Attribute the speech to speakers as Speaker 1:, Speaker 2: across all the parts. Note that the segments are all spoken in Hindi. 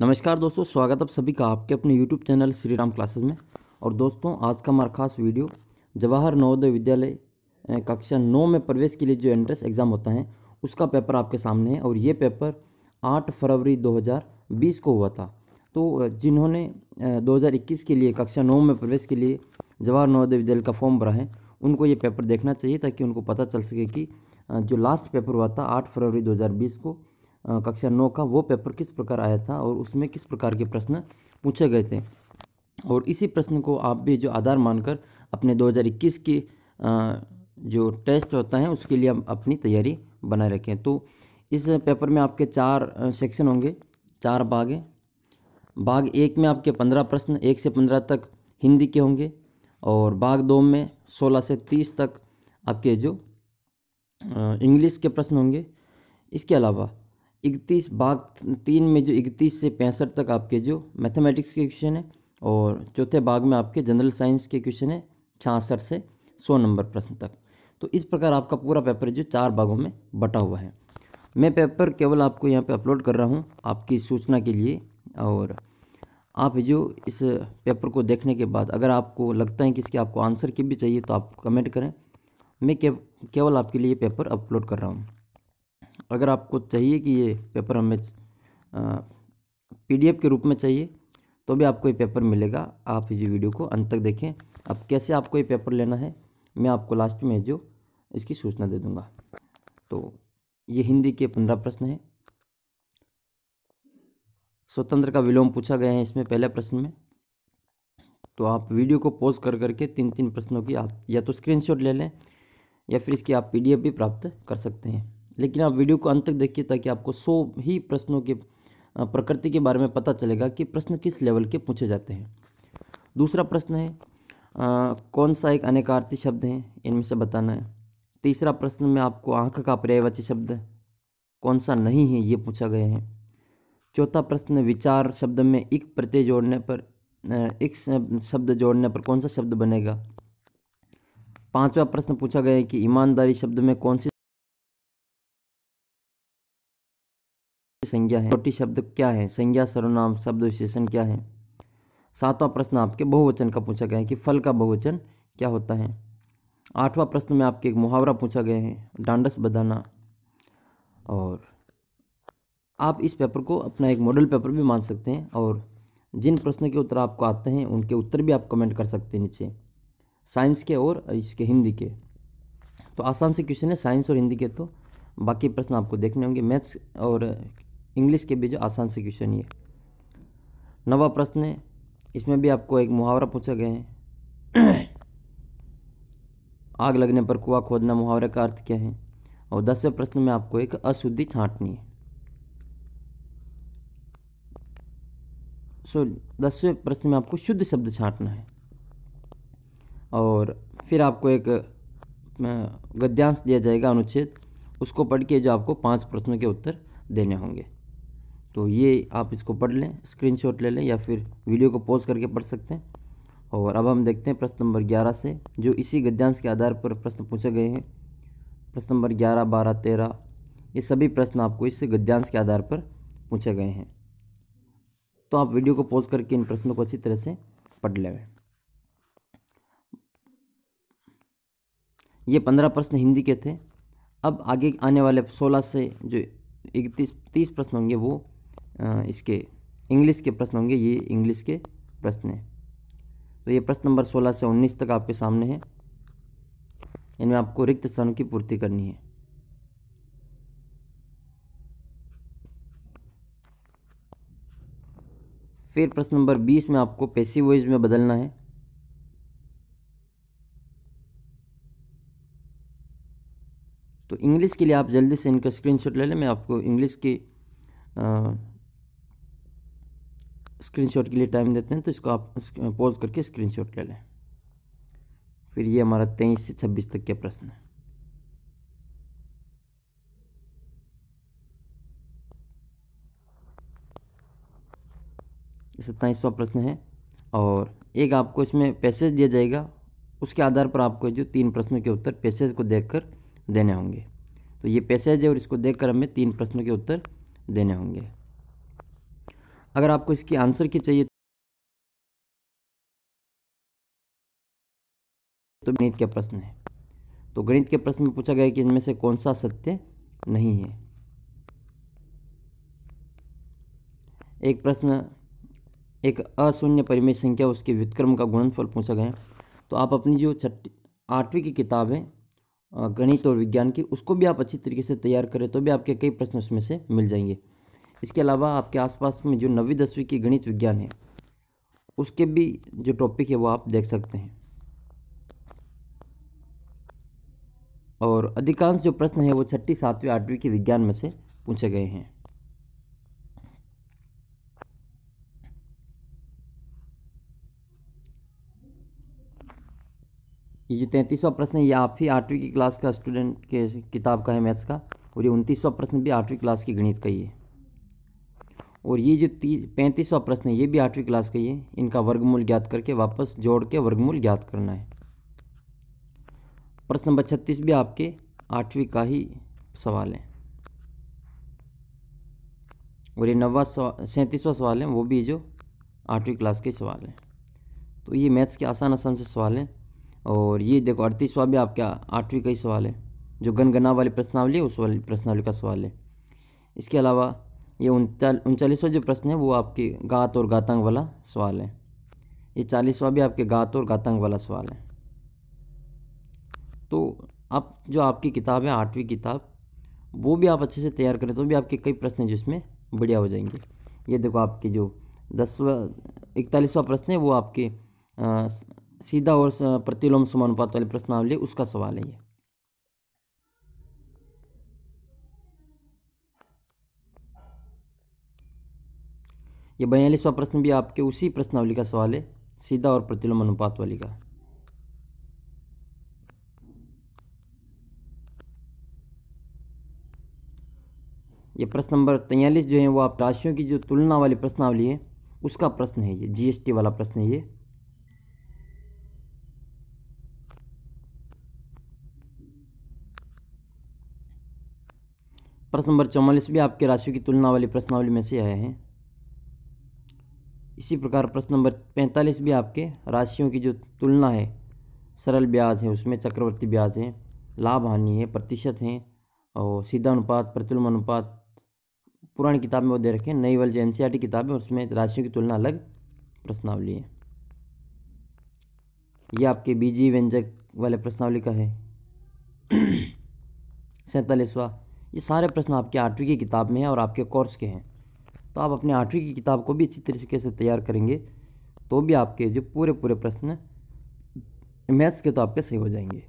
Speaker 1: नमस्कार दोस्तों स्वागत आप सभी का आपके अपने YouTube channel Shri Ram classes में और दोस्तों आज का हमारा खास वीडियो जवाहर नवोदय विद्यालय कक्षा नौ में प्रवेश के लिए जो एंट्रेंस एग्ज़ाम होता है उसका पेपर आपके सामने है और ये पेपर आठ फरवरी 2020 को हुआ था तो जिन्होंने 2021 के लिए कक्षा नौ में प्रवेश के लिए जवाहर नवोदय विद्यालय का फॉर्म भरा है उनको ये पेपर देखना चाहिए ताकि उनको पता चल सके कि जो लास्ट पेपर हुआ था आठ फरवरी बीस को कक्षा नौ का वो पेपर किस प्रकार आया था और उसमें किस प्रकार के प्रश्न पूछे गए थे और इसी प्रश्न को आप भी जो आधार मानकर अपने 2021 की जो टेस्ट होता है उसके लिए अपनी तैयारी बनाए रखें तो इस पेपर में आपके चार सेक्शन होंगे चार भाग हैं भाग एक में आपके पंद्रह प्रश्न एक से पंद्रह तक हिंदी के होंगे और भाग दो में सोलह से तीस तक आपके जो इंग्लिश के प्रश्न होंगे इसके अलावा इकतीस भाग तीन में जो इकतीस से पैंसठ तक आपके जो मैथमेटिक्स के क्वेश्चन है और चौथे भाग में आपके जनरल साइंस के क्वेश्चन है छियासठ से सौ नंबर प्रश्न तक तो इस प्रकार आपका पूरा पेपर जो चार भागों में बटा हुआ है मैं पेपर केवल आपको यहाँ पे अपलोड कर रहा हूँ आपकी सूचना के लिए और आप जो इस पेपर को देखने के बाद अगर आपको लगता है कि इसके आपको आंसर की भी चाहिए तो आप कमेंट करें मैं केवल आपके लिए पेपर अपलोड कर रहा हूँ अगर आपको चाहिए कि ये पेपर हमें पीडीएफ के रूप में चाहिए तो भी आपको ये पेपर मिलेगा आप ये वीडियो को अंत तक देखें अब कैसे आपको ये पेपर लेना है मैं आपको लास्ट में जो इसकी सूचना दे दूँगा तो ये हिंदी के पंद्रह प्रश्न हैं स्वतंत्र का विलोम पूछा गया है इसमें पहले प्रश्न में तो आप वीडियो को पॉज कर करके तीन तीन प्रश्नों की आप या तो स्क्रीनशॉट ले लें या फिर इसकी आप पीडीएफ भी प्राप्त कर सकते हैं लेकिन आप वीडियो को अंत तक देखिए ताकि आपको सौ ही प्रश्नों के प्रकृति के बारे में पता चलेगा कि प्रश्न किस लेवल के पूछे जाते हैं दूसरा प्रश्न है आ, कौन सा एक अनेकार्थी शब्द है इनमें से बताना है तीसरा प्रश्न में आपको आँख का पर्यायवाची शब्द कौन सा नहीं है ये पूछा गया है चौथा प्रश्न विचार शब्द में एक प्रत्यय जोड़ने पर एक शब्द जोड़ने पर कौन सा शब्द बनेगा पांचवा प्रश्न पूछा गया है कि ईमानदारी शब्द में कौन सी संज्ञा है छोटी शब्द क्या है संज्ञा सर्वनाम शब्द विशेषण क्या है सातवां प्रश्न आपके बहुवचन का पूछा गया है कि फल का बहुवचन क्या होता है आठवां प्रश्न में आपके एक मुहावरा पूछा गया है डांडस बदाना और आप इस पेपर को अपना एक मॉडल पेपर भी मान सकते हैं और जिन प्रश्नों के उत्तर आपको आते हैं उनके उत्तर भी आप कमेंट कर सकते हैं नीचे साइंस के और इसके हिंदी के तो आसान से क्वेश्चन है साइंस और हिंदी के तो बाकी प्रश्न आपको देखने होंगे मैथ्स और इंग्लिश के भी जो आसान से क्वेश्चन ये नवा प्रश्न है इसमें भी आपको एक मुहावरा पूछा गया है आग लगने पर कुआ खोदना मुहावरे का अर्थ क्या है और दसवें प्रश्न में आपको एक अशुद्धि छांटनी है सो दसवें प्रश्न में आपको शुद्ध शब्द छांटना है और फिर आपको एक गद्यांश दिया जाएगा अनुच्छेद उसको पढ़ के जो आपको पांच प्रश्नों के उत्तर देने होंगे तो ये आप इसको पढ़ लें स्क्रीनशॉट ले लें या फिर वीडियो को पॉज करके पढ़ सकते हैं और अब हम देखते हैं प्रश्न नंबर ग्यारह से जो इसी गद्यांश के आधार पर प्रश्न पूछे गए हैं प्रश्न नंबर ग्यारह बारह तेरह ये सभी प्रश्न आपको इस गद्यांश के आधार पर पूछे गए हैं तो आप वीडियो को पॉज करके इन प्रश्नों को अच्छी तरह से पढ़ लें ये पंद्रह प्रश्न हिंदी के थे अब आगे आने वाले सोलह से जो इकतीस तीस प्रश्न होंगे वो इसके इंग्लिश के प्रश्न होंगे ये इंग्लिश के प्रश्न हैं तो ये प्रश्न नंबर सोलह से उन्नीस तक आपके सामने हैं इनमें आपको रिक्त स्थानों की पूर्ति करनी है फिर प्रश्न नंबर बीस में आपको पेसी वॉइस में बदलना है तो इंग्लिश के लिए आप जल्दी से इनका स्क्रीनशॉट ले लें मैं आपको इंग्लिश की स्क्रीनशॉट के लिए टाइम देते हैं तो इसको आप पॉज करके स्क्रीनशॉट ले लें फिर ये हमारा तेईस से छब्बीस तक के प्रश्न है सत्ताईसवा प्रश्न है और एक आपको इसमें पैसेज दिया जाएगा उसके आधार पर आपको जो तीन प्रश्नों के उत्तर पैसेज को देखकर देने होंगे तो ये पैसेज है और इसको देखकर हमें तीन प्रश्नों के उत्तर देने होंगे अगर आपको इसकी आंसर की चाहिए तो गणित के प्रश्न है तो गणित के प्रश्न में पूछा गया कि इनमें से कौन सा सत्य नहीं है एक प्रश्न एक अशून्य परिमेय संख्या उसके व्युत्क्रम का गुणनफल पूछा गया तो आप अपनी जो छठी आठवीं की किताब है गणित और विज्ञान की उसको भी आप अच्छी तरीके से तैयार करें तो भी आपके कई प्रश्न उसमें से मिल जाएंगे इसके अलावा आपके आसपास में जो नवी दसवीं की गणित विज्ञान है उसके भी जो टॉपिक है वो आप देख सकते हैं और अधिकांश जो प्रश्न है वो छठी सातवीं आठवीं के विज्ञान में से पूछे गए हैं ये जो तैंतीसवा प्रश्न है ये आप ही आठवीं की क्लास का स्टूडेंट के किताब का है मैथ्स का और ये उनतीसवा प्रश्न भी आठवीं क्लास की गणित का ही है और ये जो तीस पैंतीसवा प्रश्न है ये भी आठवीं क्लास का ही है इनका वर्गमूल ज्ञात करके वापस जोड़ के वर्गमूल ज्ञात करना है प्रश्न नंबर छत्तीस भी आपके आठवीं का ही सवाल है और ये नवा सैंतीसवा सवाल है वो भी जो आठवीं क्लास के सवाल हैं तो ये मैथ्स के आसान आसान से सवाल हैं और ये देखो अड़तीसवा भी आपका आठवीं का ही सवाल है जो गनगना वाली प्रश्नावली है उस वाली प्रश्नावली का सवाल है इसके अलावा ये उनचाल उनचालीसवा जो प्रश्न है वो आपके गात और गातांग वाला सवाल है ये चालीसवा भी आपके गात और गातांग वाला सवाल है तो आप जो आपकी किताब है आठवीं किताब वो भी आप अच्छे से तैयार करें तो भी आपके कई प्रश्न जो इसमें बढ़िया हो जाएंगे ये देखो आपके जो दसवा इकतालीसवा प्रश्न है वो आपके आ, सीधा और प्रतिलोम समानुपात वाले प्रश्नावली उसका सवाल है ये ये बयालीसवा प्रश्न भी आपके उसी प्रश्नावली का सवाल है सीधा और प्रतिलोम अनुपात वाली का ये प्रश्न नंबर तैयलीस जो है वो आप राशियों की जो तुलना वाली प्रश्नावली है उसका प्रश्न है ये जीएसटी वाला प्रश्न है ये प्रश्न नंबर चौवालीस भी आपके राशियों की तुलना वाली प्रश्नावली में से आए हैं इसी प्रकार प्रश्न नंबर पैंतालीस भी आपके राशियों की जो तुलना है सरल ब्याज है उसमें चक्रवर्ती ब्याज हैं लाभ हानि है प्रतिशत हैं और सीधा अनुपात प्रतुलम अनुपात पुरानी किताब में वो दे रखें नई वाली जो एन सी e किताब है उसमें राशियों की तुलना अलग प्रश्नावली है ये आपके बीजी व्यंजक वाले प्रश्नावली का है सैंतालीसवा ये सारे प्रश्न आपके आठवीं की किताब में हैं और आपके कोर्स के हैं तो आप अपने आठवीं की किताब को भी अच्छी तरीके से तैयार करेंगे तो भी आपके जो पूरे पूरे प्रश्न मैथ्स के तो आपके सही हो जाएंगे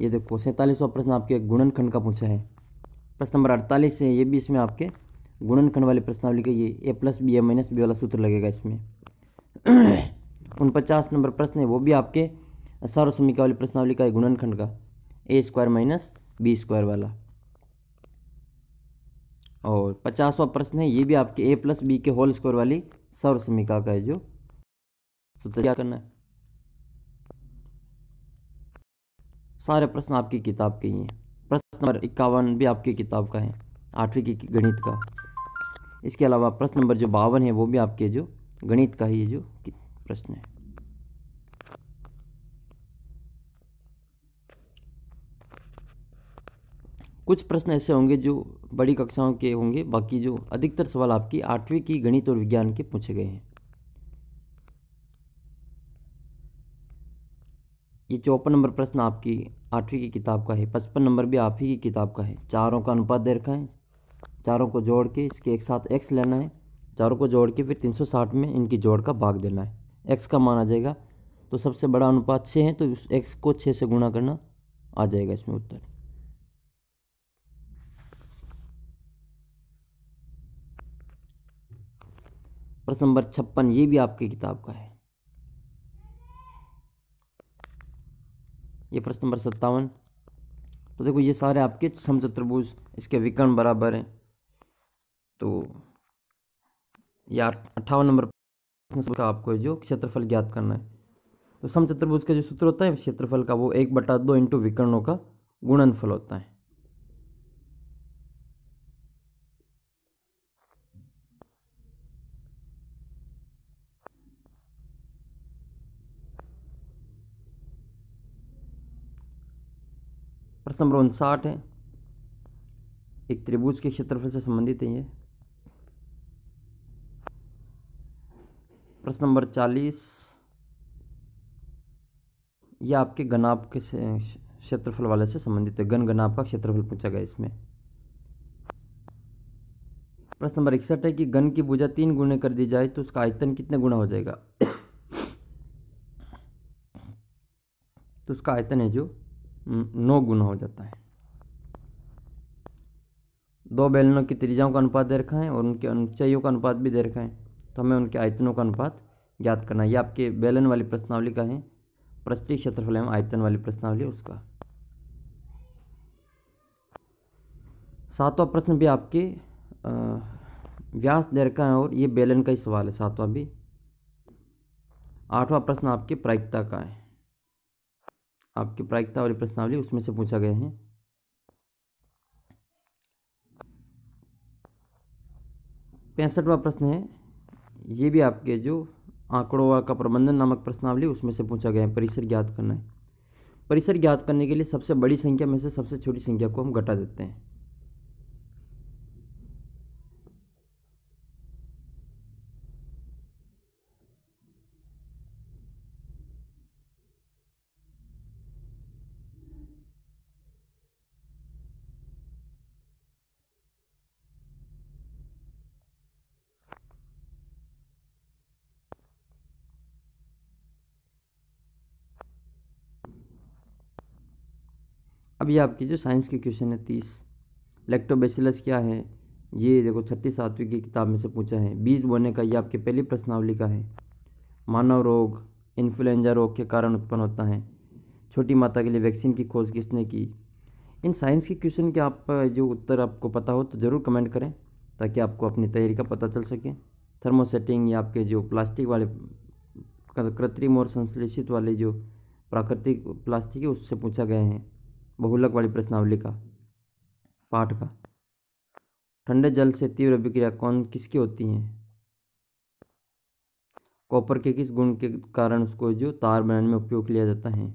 Speaker 1: ये देखो सैंतालीसवा प्रश्न आपके गुणनखंड का पूछा है प्रश्न नंबर अड़तालीस है ये भी इसमें आपके गुणनखंड वाले प्रश्नावली का ये A plus B A minus B वाला सूत्र लगेगा इसमें उन पचास नंबर प्रश्न है वो भी आपके सार्वसमिका वाली प्रश्नावली का है गुणनखंड का A square minus B square वाला और पचासवा प्रश्न है ये भी आपके ए प्लस बी के होल स्क्वायर वाली सर्व समीका का है जो तो क्या करना है सारे प्रश्न आपकी किताब के ही हैं प्रश्न नंबर इक्यावन भी आपकी किताब का है आठवीं की गणित का इसके अलावा प्रश्न नंबर जो बावन है वो भी आपके जो गणित का ही जो प्रश्न है कुछ प्रश्न ऐसे होंगे जो बड़ी कक्षाओं के होंगे बाकी जो अधिकतर सवाल आपकी आठवीं की गणित और विज्ञान के पूछे गए हैं ये चौपन नंबर प्रश्न आपकी आठवीं की किताब का है पचपन नंबर भी आप ही की किताब का है चारों का अनुपात दे रखा है चारों को जोड़ के इसके एक साथ एक्स लेना है चारों को जोड़ के फिर 360 में इनकी जोड़ का भाग देना है एक्स का मान आ जाएगा तो सबसे बड़ा अनुपात छः है तो एक्स को छः से गुणा करना आ जाएगा इसमें उत्तर प्रश्न नंबर छप्पन ये भी आपकी किताब का है ये प्रश्न नंबर सत्तावन तो देखो ये सारे आपके समचतुर्भुज इसके विकर्ण बराबर हैं तो यार अट्ठावन नंबर का आपको है जो क्षेत्रफल ज्ञात करना है तो समचतुर्भुज का जो सूत्र होता है क्षेत्रफल का वो एक बटा दो इंटू विकर्णों का गुणनफल होता है प्रश्न नंबर उनसाठ है एक त्रिभुज के क्षेत्रफल से संबंधित है ये प्रश्न नंबर चालीस यह आपके गनाप के क्षेत्रफल वाले से संबंधित है गन गनाप का क्षेत्रफल पूछा गया इसमें प्रश्न नंबर इकसठ है कि गन की भुजा तीन गुणे कर दी जाए तो उसका आयतन कितने गुणा हो जाएगा तो उसका आयतन है जो नौ गुना हो जाता है दो बेलनों की त्रिज्याओं का अनुपात दे रखा है और उनके ऊंचाइयों का अनुपात भी दे रखा है तो हमें उनके आयतनों का अनुपात ज्ञात करना है ये आपके बेलन वाली प्रश्नावली का है पृष्ठीय क्षेत्रफल एवं आयतन वाली प्रश्नावली उसका सातवां प्रश्न भी आपके व्यास दे रखा है और ये बेलन का ही सवाल है सातवां भी आठवां प्रश्न आपके प्रायिकता का है आपकी प्रायिकता वाली प्रश्नावली उसमें से पूछा गया है पैंसठवा प्रश्न है ये भी आपके जो आंकड़ों का प्रबंधन नामक प्रश्नावली उसमें से पूछा गया है परिसर ज्ञात करना है परिसर ज्ञात करने के लिए सबसे बड़ी संख्या में से सबसे छोटी संख्या को हम घटा देते हैं अब ये आपकी जो साइंस के क्वेश्चन है तीस लेक्टोबेसिलस क्या है ये देखो छत्तीस सातवीं की किताब में से पूछा है बीज बोने का ये आपकी पहली प्रश्नावली का है मानव रोग इन्फ्लुएंजा रोग के कारण उत्पन्न होता है छोटी माता के लिए वैक्सीन की खोज किसने की इन साइंस के क्वेश्चन के आप जो उत्तर आपको पता हो तो ज़रूर कमेंट करें ताकि आपको अपनी तैयारी का पता चल सके थर्मोसेटिंग या आपके जो प्लास्टिक वाले कृत्रिम और संश्लेषित वाले जो प्राकृतिक प्लास्टिक है उससे पूछा गया है बहुलक वाली प्रश्नावली का पाठ का ठंडे जल से तीव्र अभिक्रिया कौन किसकी होती है कॉपर के किस गुण के कारण उसको जो तार बनाने में उपयोग लिया जाता है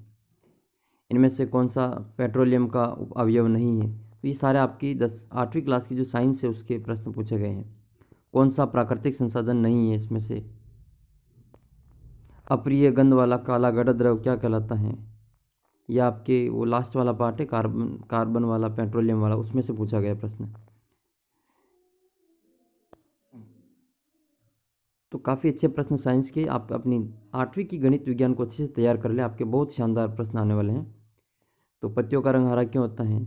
Speaker 1: इनमें से कौन सा पेट्रोलियम का अवयव नहीं है तो ये सारे आपकी दस आठवीं क्लास की जो साइंस है उसके प्रश्न पूछे गए हैं कौन सा प्राकृतिक संसाधन नहीं है इसमें से अप्रिय गंध वाला काला गढ़ द्रव क्या कहलाता है या आपके वो लास्ट वाला पार्ट है कार्बन कार्बन वाला पेट्रोलियम वाला उसमें से पूछा गया प्रश्न तो काफ़ी अच्छे प्रश्न साइंस के आप अपनी आठवीं की गणित विज्ञान को अच्छे से तैयार कर लें आपके बहुत शानदार प्रश्न आने वाले हैं तो पत्तियों का रंग हरा क्यों होता है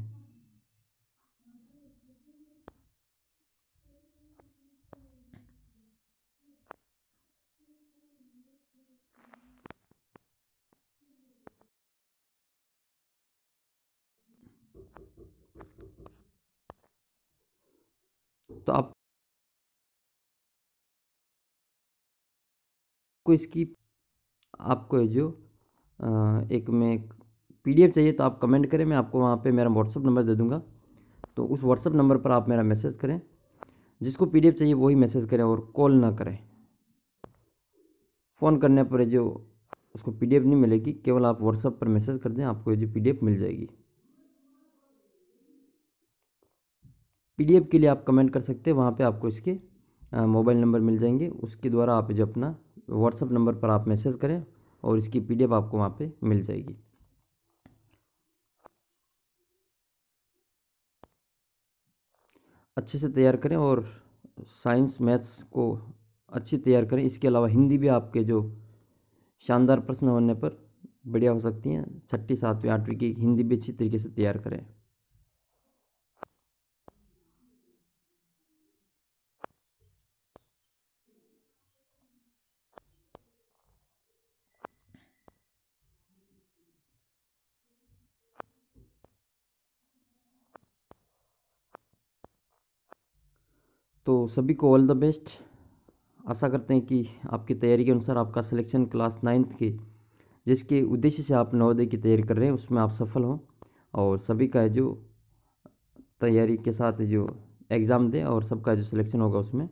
Speaker 1: तो आप को इसकी आपको जो एक में पीडीएफ चाहिए तो आप कमेंट करें मैं आपको वहाँ पे मेरा व्हाट्सअप नंबर दे दूँगा तो उस व्हाट्सअप नंबर पर आप मेरा मैसेज करें जिसको पीडीएफ चाहिए वही मैसेज करें और कॉल ना करें फ़ोन करने पर जो उसको पीडीएफ नहीं मिलेगी केवल आप व्हाट्सअप पर मैसेज कर दें आपको जो पीडीएफ मिल जाएगी पीडीएफ के लिए आप कमेंट कर सकते हैं वहाँ पे आपको इसके मोबाइल नंबर मिल जाएंगे उसके द्वारा आप जो अपना व्हाट्सअप नंबर पर आप मैसेज करें और इसकी पीडीएफ आपको वहाँ पे मिल जाएगी अच्छे से तैयार करें और साइंस मैथ्स को अच्छी तैयार करें इसके अलावा हिंदी भी आपके जो शानदार प्रश्न होने पर बढ़िया हो सकती हैं छठी सातवीं आठवीं की हिंदी भी अच्छी तरीके से तैयार करें तो सभी को ऑल द बेस्ट आशा करते हैं कि आपकी तैयारी के अनुसार आपका सिलेक्शन क्लास नाइन्थ के जिसके उद्देश्य से आप नवोदय की तैयारी कर रहे हैं उसमें आप सफल हों और सभी का जो तैयारी के साथ जो एग्ज़ाम दें और सबका जो सिलेक्शन होगा उसमें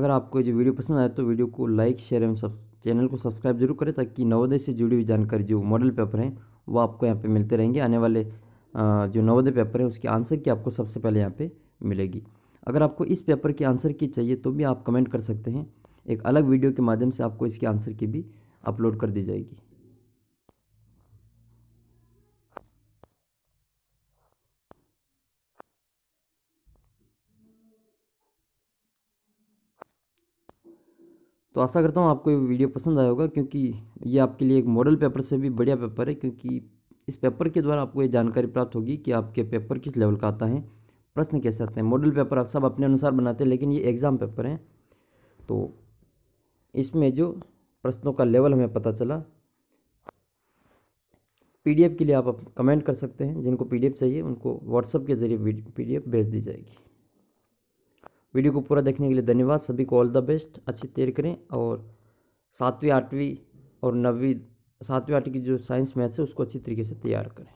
Speaker 1: अगर आपको जो वीडियो पसंद आए तो वीडियो को लाइक शेयर एवं सब चैनल को सब्सक्राइब जरूर करें ताकि नवोदय से जुड़ी हुई जानकारी जो मॉडल पेपर हैं वो आपको यहाँ पे मिलते रहेंगे आने वाले जो नवोदय पेपर है उसके आंसर की आपको सबसे पहले यहाँ पे मिलेगी अगर आपको इस पेपर के आंसर की चाहिए तो भी आप कमेंट कर सकते हैं एक अलग वीडियो के माध्यम से आपको इसके आंसर की भी अपलोड कर दी जाएगी तो आशा करता हूँ आपको ये वीडियो पसंद आया होगा क्योंकि ये आपके लिए एक मॉडल पेपर से भी बढ़िया पेपर है क्योंकि इस पेपर के द्वारा आपको ये जानकारी प्राप्त होगी कि आपके पेपर किस लेवल का आता है प्रश्न कैसे आते हैं मॉडल पेपर आप सब अपने अनुसार बनाते हैं लेकिन ये एग्ज़ाम पेपर हैं तो इसमें जो प्रश्नों का लेवल हमें पता चला पीडीएफ के लिए आप कमेंट कर सकते हैं जिनको पीडीएफ चाहिए उनको व्हाट्सअप के ज़रिए पीडीएफ भेज दी जाएगी वीडियो को पूरा देखने के लिए धन्यवाद सभी को ऑल द बेस्ट अच्छी तैयार करें और सातवीं आठवीं और नवीं सातवीं आठवीं की जो साइंस मैथ्स है उसको अच्छी तरीके से तैयार करें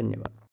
Speaker 1: धन्यवाद